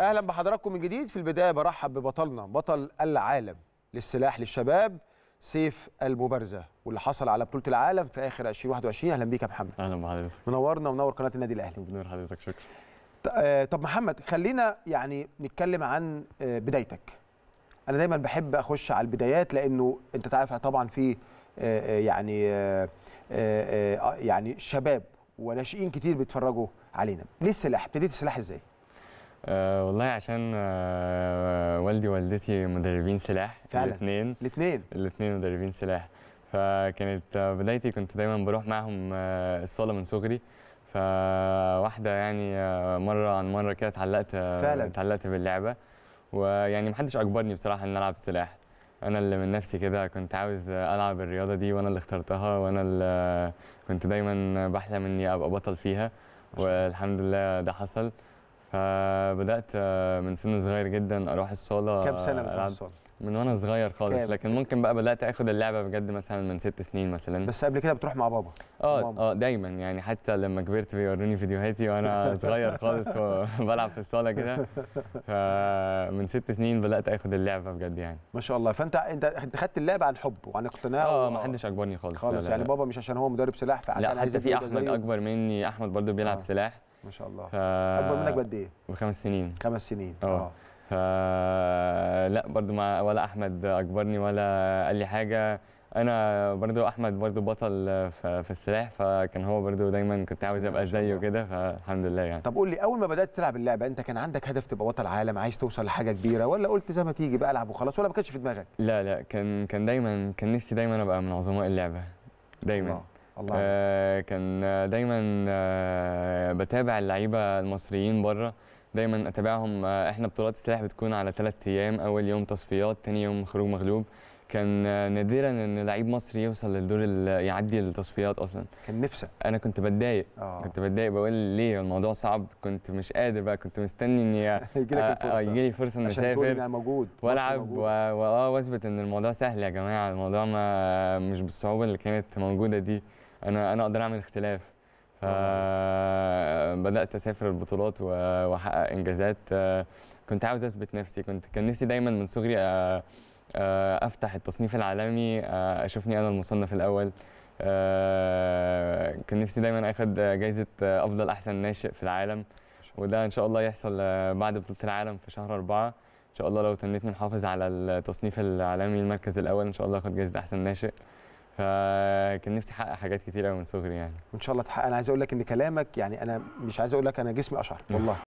اهلا بحضراتكم من جديد في البدايه برحب ببطلنا بطل العالم للسلاح للشباب سيف المبارزه واللي حصل على بطوله العالم في اخر 2021 اهلا بيك يا محمد اهلا بحضرتك منورنا ومنور قناه النادي الاهلي منور حضرتك شكرا آه، طب محمد خلينا يعني نتكلم عن آه، بدايتك انا دايما بحب اخش على البدايات لانه انت تعرف طبعا في آه، يعني يعني شباب وناشئين كتير بيتفرجوا علينا ليه السلاح ابتديت السلاح ازاي آه والله عشان آه والدي ووالدتي مدربين سلاح فعلا الاثنين الاثنين الاثنين مدربين سلاح فكانت بدايتي كنت دايما بروح معاهم آه، الصاله من صغري فواحده يعني آه، مره عن مره كده اتعلقت آه، فعلا اتعلقت باللعبه ويعني محدش اجبرني بصراحه ان العب سلاح انا اللي من نفسي كده كنت عاوز العب الرياضه دي وانا اللي اخترتها وانا اللي كنت دايما بحلم اني ابقى بطل فيها والحمد لله ده حصل فبدات آه، من سن صغير جدا اروح الصاله كام سنه آه، بتروح الصاله؟ من وانا صغير خالص كيب. لكن ممكن بقى بدات اخد اللعبه بجد مثلا من ست سنين مثلا بس قبل كده بتروح مع بابا اه اه دايما يعني حتى لما كبرت بيوروني فيديوهاتي وانا صغير خالص وبلعب في الصاله كده فمن ست سنين بدات اخد اللعبه بجد يعني ما شاء الله فانت انت انت خدت اللعبه عن حب وعن اقتناع اه ما حدش اجبرني خالص خالص لا لا يعني بابا مش عشان هو مدرب سلاح فعشان لا حتى في احمد اكبر مني احمد برضو بيلعب آه. سلاح ما شاء الله ف... اكبر منك بقد ايه؟ بخمس سنين خمس سنين آه. اه ف... لا برضو ما ولا احمد اكبرني ولا قال لي حاجه انا برضو احمد برضو بطل في السلاح فكان هو برضو دايما كنت عاوز ابقى زيه كده فالحمد لله يعني طب قول لي اول ما بدات تلعب اللعبه انت كان عندك هدف تبقى بطل عالم عايز توصل لحاجه كبيره ولا قلت زي ما تيجي بقى العب وخلاص ولا ما كانش في دماغك لا لا كان كان دايما كان نفسي دايما ابقى من عظماء اللعبه دايما أوه. الله آه كان دايما آه بتابع اللعيبه المصريين بره دايما اتابعهم آه احنا بطولات السلاح بتكون على ثلاث ايام اول يوم تصفيات ثاني يوم خروج مغلوب كان آه، نادرا ان لعيب مصري يوصل للدور يعدي التصفيات اصلا كان نفسك انا كنت بتضايق آه. كنت بتضايق بقول ليه الموضوع صعب كنت مش قادر بقى كنت مستني اني يجي آه، لي فرصه ان اسافر موجود والعب واه واثبت ان الموضوع سهل يا جماعه الموضوع ما مش بالصعوبه اللي كانت موجوده دي انا انا اقدر اعمل اختلاف فبدات اسافر البطولات واحقق انجازات كنت عاوز اثبت نفسي كنت كان نفسي دايما من صغري آه، آه، افتح التصنيف العالمي آه، اشوفني انا المصنف الاول كان نفسي دايما اخد جائزه افضل احسن ناشئ في العالم وده ان شاء الله يحصل بعد بطوله العالم في شهر أربعة ان شاء الله لو تنيت محافظ على التصنيف العالمي المركز الاول ان شاء الله اخد جائزه احسن ناشئ فكان نفسي احقق حاجات كتير قوي من صغري يعني وان شاء الله تحقق انا عايز اقول لك ان كلامك يعني انا مش عايز اقول لك انا جسمي اشعر والله